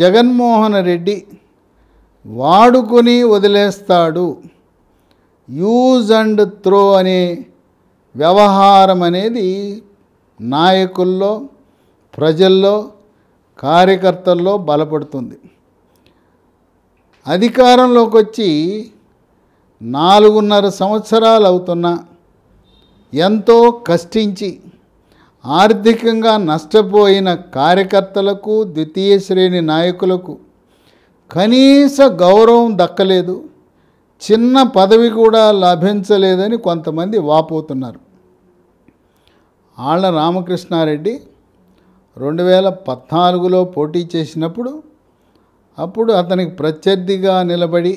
జగన్మోహన్ రెడ్డి వాడుకొని వదిలేస్తాడు use and throw అనే వ్యవహారం అనేది నాయకుల్లో ప్రజల్లో కార్యకర్తల్లో బలపడుతుంది అధికారంలోకి వచ్చి నాలుగున్నర సంవత్సరాలు అవుతున్నా ఎంతో కష్టించి ఆర్థికంగా నష్టపోయిన కార్యకర్తలకు ద్వితీయ శ్రేణి నాయకులకు కనీస గౌరవం దక్కలేదు చిన్న పదవి కూడా లభించలేదని కొంతమంది వాపోతున్నారు ఆళ్ల రామకృష్ణారెడ్డి రెండు వేల పద్నాలుగులో పోటీ చేసినప్పుడు అప్పుడు అతనికి ప్రత్యర్థిగా నిలబడి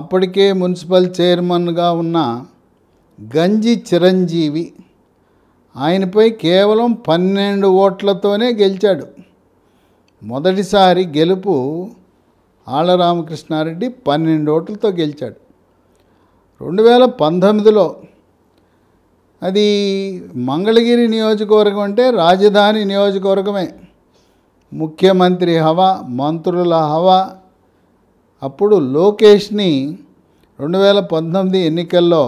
అప్పటికే మున్సిపల్ చైర్మన్గా ఉన్న గంజి చిరంజీవి ఆయనపై కేవలం పన్నెండు ఓట్లతోనే గెలిచాడు మొదటిసారి గెలుపు ఆళ్ళరామకృష్ణారెడ్డి పన్నెండు ఓట్లతో గెలిచాడు రెండు వేల పంతొమ్మిదిలో అది మంగళగిరి నియోజకవర్గం అంటే రాజధాని నియోజకవర్గమే ముఖ్యమంత్రి హవా మంత్రుల హవా అప్పుడు లోకేష్ని రెండు వేల పంతొమ్మిది ఎన్నికల్లో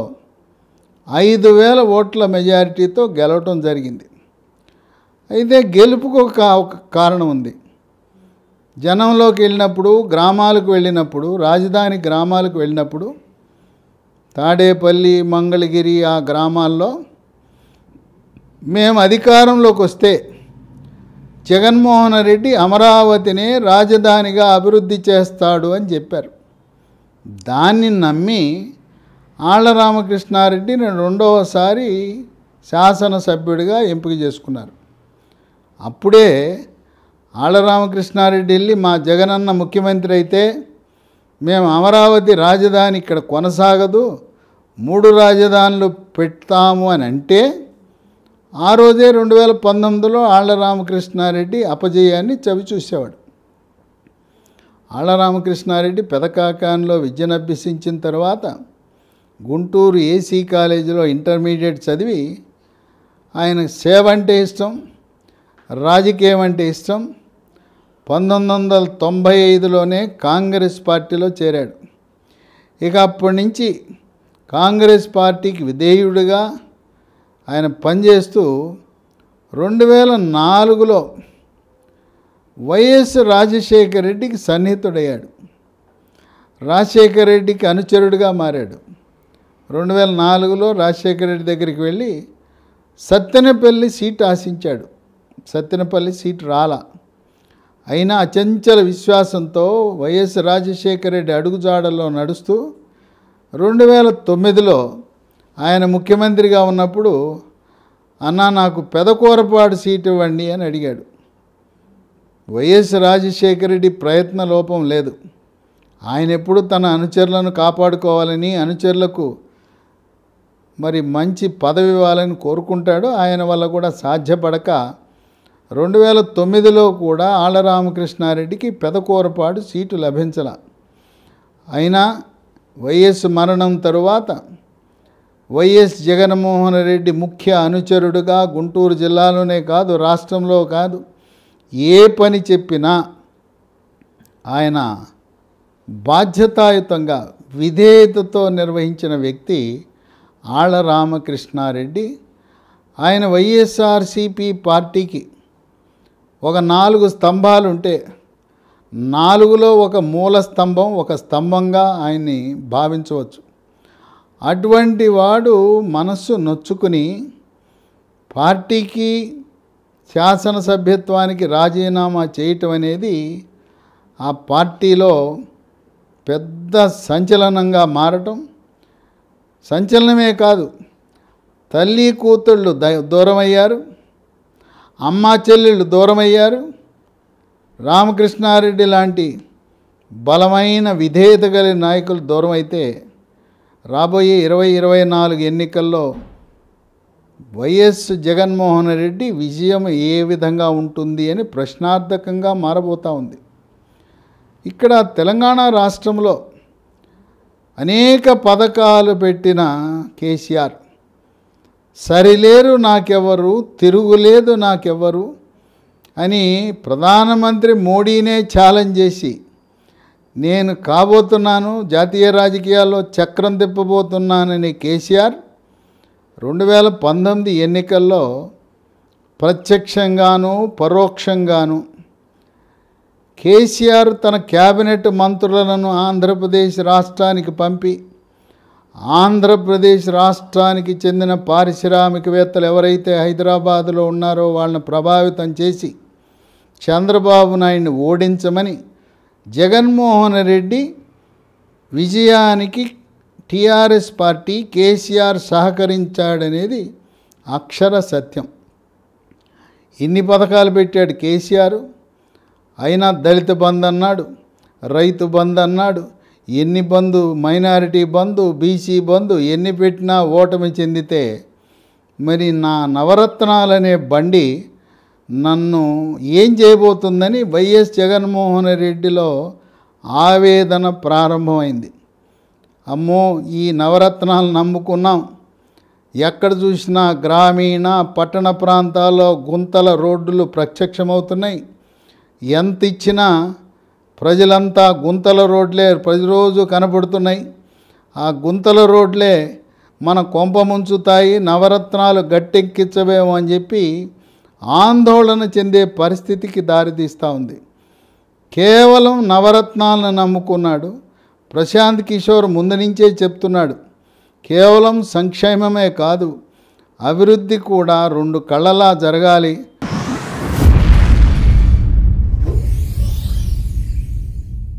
ఐదు వేల ఓట్ల మెజారిటీతో గెలవటం జరిగింది అయితే గెలుపుకు ఒక కారణం ఉంది జనంలోకి వెళ్ళినప్పుడు గ్రామాలకు వెళ్ళినప్పుడు రాజధాని గ్రామాలకు వెళ్ళినప్పుడు తాడేపల్లి మంగళగిరి ఆ గ్రామాల్లో మేము అధికారంలోకి వస్తే జగన్మోహన్ రెడ్డి అమరావతిని రాజధానిగా అభివృద్ధి చేస్తాడు అని చెప్పారు దాన్ని నమ్మి ఆళ్ల రామకృష్ణారెడ్డిని రెండవసారి శాసనసభ్యుడిగా ఎంపిక చేసుకున్నారు అప్పుడే ఆళ్ల రామకృష్ణారెడ్డి వెళ్ళి మా జగనన్న ముఖ్యమంత్రి అయితే మేము అమరావతి రాజధాని ఇక్కడ కొనసాగదు మూడు రాజధానులు పెడతాము అని అంటే ఆ రోజే రెండు వేల పంతొమ్మిదిలో ఆళ్ల రామకృష్ణారెడ్డి అపజయాన్ని చూసేవాడు ఆళ్ల రామకృష్ణారెడ్డి పెదకాకాన్లో విద్యనభ్యసించిన తర్వాత గుంటూరు ఏసీ కాలేజీలో ఇంటర్మీడియట్ చదివి ఆయన సేవ అంటే ఇష్టం రాజకీయం అంటే ఇష్టం పంతొమ్మిది వందల తొంభై ఐదులోనే కాంగ్రెస్ పార్టీలో చేరాడు ఇక అప్పటి నుంచి కాంగ్రెస్ పార్టీకి విధేయుడిగా ఆయన పనిచేస్తూ రెండు వేల నాలుగులో వైఎస్ రాజశేఖర రెడ్డికి సన్నిహితుడయ్యాడు రాజశేఖర రెడ్డికి అనుచరుడిగా మారాడు రెండు వేల నాలుగులో రాజశేఖర రెడ్డి దగ్గరికి వెళ్ళి సత్తెనపల్లి సీట్ ఆశించాడు సత్తెనపల్లి సీట్ రాలా అయినా అచంచల విశ్వాసంతో వైఎస్ రాజశేఖర రెడ్డి అడుగుజాడల్లో నడుస్తూ రెండు వేల తొమ్మిదిలో ఆయన ముఖ్యమంత్రిగా ఉన్నప్పుడు అన్న నాకు పెదకూరపాడు సీట్ ఇవ్వండి అని అడిగాడు వైఎస్ రాజశేఖర రెడ్డి ప్రయత్న లోపం లేదు ఆయన ఎప్పుడు తన అనుచరులను కాపాడుకోవాలని అనుచరులకు మరి మంచి పదవి ఇవ్వాలని కోరుకుంటాడు ఆయన వల్ల కూడా సాధ్యపడక రెండు వేల తొమ్మిదిలో కూడా రామకృష్ణారెడ్డికి పెదకూరపాడు సీటు లభించల అయినా వైఎస్ మరణం తరువాత వైఎస్ జగన్మోహన్ రెడ్డి ముఖ్య అనుచరుడుగా గుంటూరు జిల్లాలోనే కాదు రాష్ట్రంలో కాదు ఏ పని చెప్పినా ఆయన బాధ్యతాయుతంగా విధేయతతో నిర్వహించిన వ్యక్తి ఆళ్ళ రామకృష్ణారెడ్డి ఆయన వైఎస్ఆర్సిపి పార్టీకి ఒక నాలుగు స్తంభాలు ఉంటే నాలుగులో ఒక మూల స్తంభం ఒక స్తంభంగా ఆయన్ని భావించవచ్చు అటువంటి వాడు మనస్సు నొచ్చుకుని పార్టీకి శాసనసభ్యత్వానికి రాజీనామా చేయటం అనేది ఆ పార్టీలో పెద్ద సంచలనంగా మారటం సంచలనమే కాదు తల్లి కూతుళ్ళు దూరమయ్యారు అమ్మ చెల్లెళ్ళు దూరమయ్యారు రామకృష్ణారెడ్డి లాంటి బలమైన విధేయత కలిగిన నాయకులు దూరం అయితే రాబోయే ఇరవై ఇరవై నాలుగు ఎన్నికల్లో వైఎస్ జగన్మోహన్ రెడ్డి విజయం ఏ విధంగా ఉంటుంది అని ప్రశ్నార్థకంగా మారబోతూ ఉంది ఇక్కడ తెలంగాణ రాష్ట్రంలో అనేక పథకాలు పెట్టిన కేసీఆర్ సరిలేరు నాకెవరు తిరుగులేదు నాకెవ్వరు అని ప్రధానమంత్రి మోడీనే ఛాలెంజ్ చేసి నేను కాబోతున్నాను జాతీయ రాజకీయాల్లో చక్రం తిప్పబోతున్నానని కేసీఆర్ రెండు వేల పంతొమ్మిది ఎన్నికల్లో ప్రత్యక్షంగాను పరోక్షంగాను కేసీఆర్ తన క్యాబినెట్ మంత్రులను ఆంధ్రప్రదేశ్ రాష్ట్రానికి పంపి ఆంధ్రప్రదేశ్ రాష్ట్రానికి చెందిన పారిశ్రామికవేత్తలు ఎవరైతే హైదరాబాదులో ఉన్నారో వాళ్ళని ప్రభావితం చేసి చంద్రబాబు నాయుడిని ఓడించమని జగన్మోహన్ రెడ్డి విజయానికి టీఆర్ఎస్ పార్టీ కేసీఆర్ సహకరించాడనేది అక్షర సత్యం ఇన్ని పథకాలు పెట్టాడు కేసీఆర్ అయినా దళిత బంద్ అన్నాడు రైతు బంద్ అన్నాడు ఎన్ని బంధు మైనారిటీ బంధు బీసీ బంధు ఎన్ని పెట్టినా ఓటమి చెందితే మరి నా నవరత్నాలనే బండి నన్ను ఏం చేయబోతుందని వైఎస్ జగన్మోహన్ రెడ్డిలో ఆవేదన ప్రారంభమైంది అమ్మో ఈ నవరత్నాలు నమ్ముకున్నాం ఎక్కడ చూసినా గ్రామీణ పట్టణ ప్రాంతాల్లో గుంతల రోడ్డులు ప్రత్యక్షమవుతున్నాయి ఎంత ఇచ్చినా ప్రజలంతా గుంతల రోడ్లే ప్రతిరోజు కనపడుతున్నాయి ఆ గుంతల రోడ్లే మన కొంప ముంచుతాయి నవరత్నాలు గట్టెక్కించవేమో అని చెప్పి ఆందోళన చెందే పరిస్థితికి దారితీస్తూ ఉంది కేవలం నవరత్నాలను నమ్ముకున్నాడు ప్రశాంత్ కిషోర్ ముందు నుంచే చెప్తున్నాడు కేవలం సంక్షేమమే కాదు అభివృద్ధి కూడా రెండు కళ్ళలా జరగాలి